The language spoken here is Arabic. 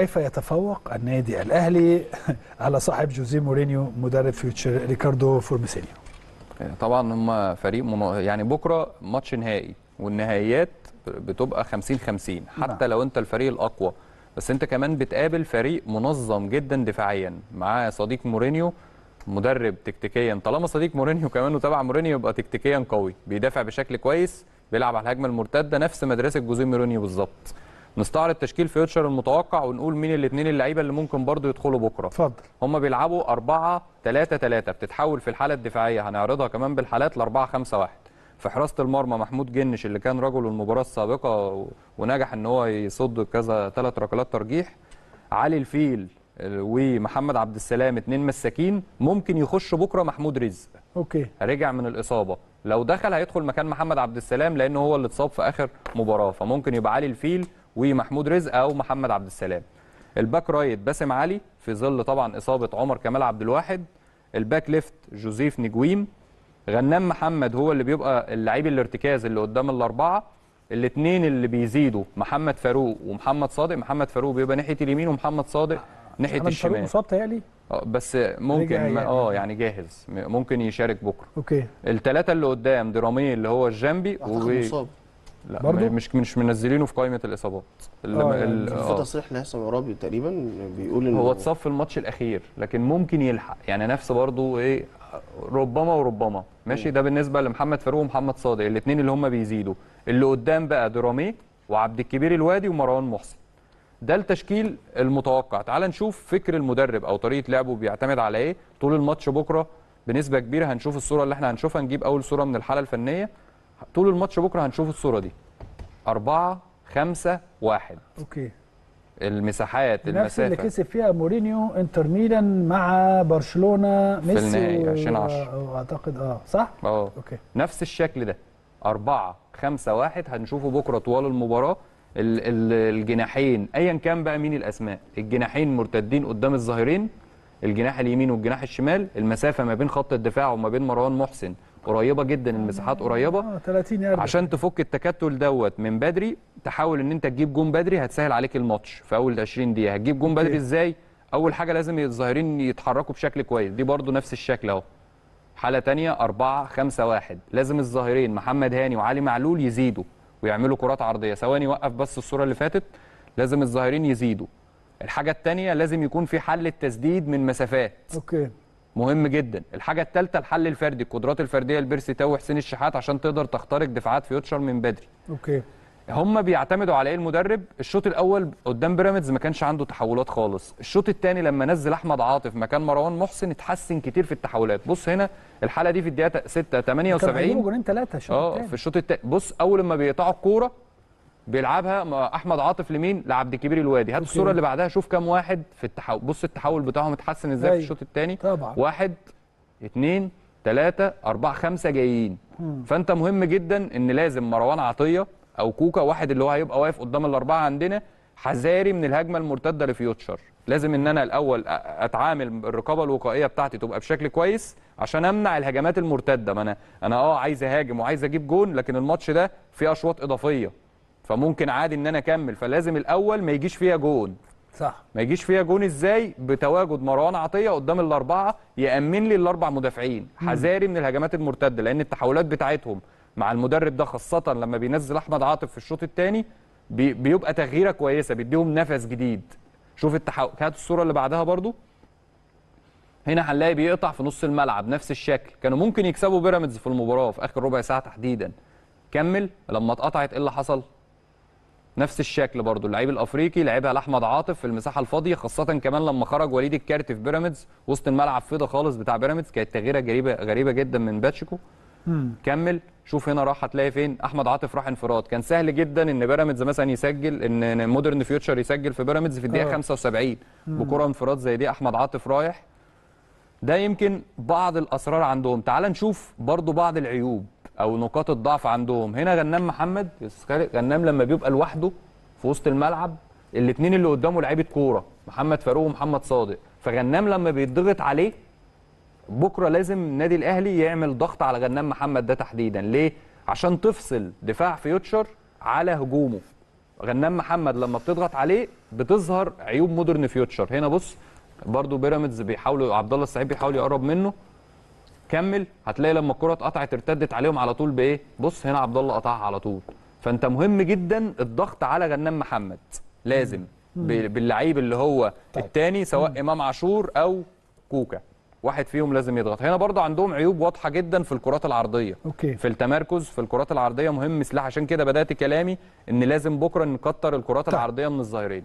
كيف يتفوق النادي الأهلي على صاحب جوزيه مورينيو مدرب فيوتشر ريكاردو فورميسينيو طبعا هم فريق من... يعني بكره ماتش نهائي والنهائيات بتبقى 50 50 نعم. حتى لو انت الفريق الاقوى بس انت كمان بتقابل فريق منظم جدا دفاعيا معاه صديق مورينيو مدرب تكتيكيا طالما صديق مورينيو كمان وتابع مورينيو يبقى تكتيكيا قوي بيدافع بشكل كويس بيلعب على الهجمه المرتده نفس مدرسه جوزيه مورينيو بالظبط نستعرض تشكيل فيوتشر المتوقع ونقول مين الاثنين اللعيبه اللي ممكن برضو يدخلوا بكره اتفضل هم بيلعبوا 4 3 3 بتتحول في الحاله الدفاعيه هنعرضها كمان بالحالات ل 4 5 1 في حراسه المرمى محمود جنش اللي كان رجل المباراه السابقه ونجح ان هو يصد كذا ثلاث ركلات ترجيح علي الفيل ومحمد عبد السلام اثنين مساكين ممكن يخش بكره محمود رزق اوكي رجع من الاصابه لو دخل هيدخل مكان محمد عبد السلام لان هو اللي اتصاب في اخر مباراه فممكن يبقى علي الفيل ومحمود رزق او محمد عبد السلام الباك رايت باسم علي في ظل طبعا اصابه عمر كمال عبد الواحد الباك ليفت جوزيف نجويم غنام محمد هو اللي بيبقى اللعيب الارتكاز اللي قدام الاربعه الاثنين اللي بيزيدوا محمد فاروق ومحمد صادق محمد فاروق بيبقى ناحيه اليمين ومحمد صادق ناحيه محمد الشمال محمد فاروق مصاب آه، بس ممكن يعني. اه يعني جاهز ممكن يشارك بكره اوكي الثلاثه اللي قدام درامي اللي هو الجنبي و مصاب لا برضو؟ مش مش منزلينه في قائمه الاصابات آه، اللي يعني آه يعني في تصريح لهيثم عرابي تقريبا بيقول ان هو اتصاب في الماتش الاخير لكن ممكن يلحق يعني نفس برضو ايه ربما وربما ماشي ده بالنسبه لمحمد فاروق ومحمد صادق الاثنين اللي هم بيزيدوا اللي قدام بقى درامي وعبد الكبير الوادي ومروان محسن ده التشكيل المتوقع تعال نشوف فكر المدرب او طريقه لعبه بيعتمد على ايه طول الماتش بكره بنسبه كبيره هنشوف الصوره اللي احنا هنشوفها نجيب اول صوره من الحاله الفنيه طول الماتش بكره هنشوف الصوره دي 4 5 1 اوكي المساحات المسافه نفس اللي كسب فيها مورينيو انتر ميلان مع برشلونه ميسي في النهائي 2010 اعتقد اه صح؟ اه اوكي نفس الشكل ده 4 5 1 هنشوفه بكره طوال المباراه الجناحين ايا كان بقى مين الاسماء الجناحين مرتدين قدام الظهيرين الجناح اليمين والجناح الشمال المسافه ما بين خط الدفاع وما بين مروان محسن قريبه جدا المساحات قريبه آه 30 يارد عشان تفك التكتل دوت من بدري تحاول ان انت تجيب جون بدري هتسهل عليك الماتش في اول 20 دقيقه هتجيب جون بدري ازاي اول حاجه لازم الظاهرين يتحركوا بشكل كويس دي برده نفس الشكل اهو حاله ثانيه 4 5 1 لازم الظاهرين محمد هاني وعلي معلول يزيدوا ويعملوا كرات عرضيه ثواني وقف بس الصوره اللي فاتت لازم الظاهرين يزيدوا الحاجه الثانيه لازم يكون في حل التسديد من مسافات اوكي مهم جدا الحاجه الثالثه الحل الفردي القدرات الفرديه لبيرسي تاو وحسين الشحات عشان تقدر تخترق دفاعات فيوتشر من بدري اوكي هم بيعتمدوا على ايه المدرب الشوط الاول قدام بيراميدز ما كانش عنده تحولات خالص الشوط الثاني لما نزل احمد عاطف مكان مروان محسن اتحسن كتير في التحولات بص هنا الحاله دي في الدقيقه 6 78 كان جولين ثلاثه اه في الشوط الثاني بص اول ما بيقطعوا الكوره بيلعبها احمد عاطف لمين لعبد الكبير الوادي هات الصوره اللي بعدها شوف كام واحد في التحول بص التحول بتاعهم اتحسن ازاي في أيوه. الشوط الثاني واحد اثنين ثلاثة أربعة خمسة جايين مم. فأنت مهم جدا إن لازم مروان عطية أو كوكا واحد اللي هو هيبقى واقف قدام الأربعة عندنا حذاري من الهجمة المرتدة لفيوتشر لازم إن أنا الأول أتعامل الرقابة الوقائية بتاعتي تبقى بشكل كويس عشان أمنع الهجمات المرتدة ما أنا أنا أه عايز أهاجم وعايز أجيب جون لكن الماتش ده فيه أشواط إضافية فممكن عادي ان انا اكمل فلازم الاول ما يجيش فيها جون صح ما يجيش فيها جون ازاي بتواجد مروان عطيه قدام الاربعه يامن لي الاربع مدافعين حذاري من الهجمات المرتده لان التحولات بتاعتهم مع المدرب ده خاصه لما بينزل احمد عاطف في الشوط الثاني بيبقى تغييره كويسه بيديهم نفس جديد شوف التحول هات الصوره اللي بعدها برضو هنا هنلاقي بيقطع في نص الملعب نفس الشكل كانوا ممكن يكسبوا بيراميدز في المباراه في اخر ربع ساعه تحديدا كمل لما اتقطعت ايه اللي حصل نفس الشكل برضو اللعيب الافريقي لعبها لاحمد عاطف في المساحه الفاضيه خاصه كمان لما خرج وليد الكارت في بيراميدز وسط الملعب فضه خالص بتاع بيراميدز كانت تغييره غريبه غريبه جدا من باتشيكو كمل شوف هنا راح هتلاقي فين احمد عاطف راح انفراد كان سهل جدا ان بيراميدز مثلا يسجل ان مودرن فيوتشر يسجل في بيراميدز في الدقيقه 75 آه. بكره انفراد زي دي احمد عاطف رايح ده يمكن بعض الاسرار عندهم تعال نشوف برضو بعض العيوب او نقاط الضعف عندهم هنا غنام محمد غنام لما بيبقى لوحده في وسط الملعب الاثنين اللي قدامه لعيبه كوره محمد فاروق ومحمد صادق فغنام لما بيتضغط عليه بكره لازم النادي الاهلي يعمل ضغط على غنام محمد ده تحديدا ليه عشان تفصل دفاع فيوتشر على هجومه غنام محمد لما بتضغط عليه بتظهر عيوب مودرن فيوتشر هنا بص برضو بيراميدز بيحاولوا عبد الله السعيد بيحاول يقرب منه كمل هتلاقي لما الكره اتقطعت ارتدت عليهم على طول بايه بص هنا عبد الله قطعها على طول فانت مهم جدا الضغط على غنام محمد لازم باللعيب اللي هو طيب. الثاني سواء امام عاشور او كوكا واحد فيهم لازم يضغط هنا برضه عندهم عيوب واضحه جدا في الكرات العرضيه أوكي. في التمركز في الكرات العرضيه مهم سلاح عشان كده بدات كلامي ان لازم بكره نكتر الكرات طيب. العرضيه من الظهيرين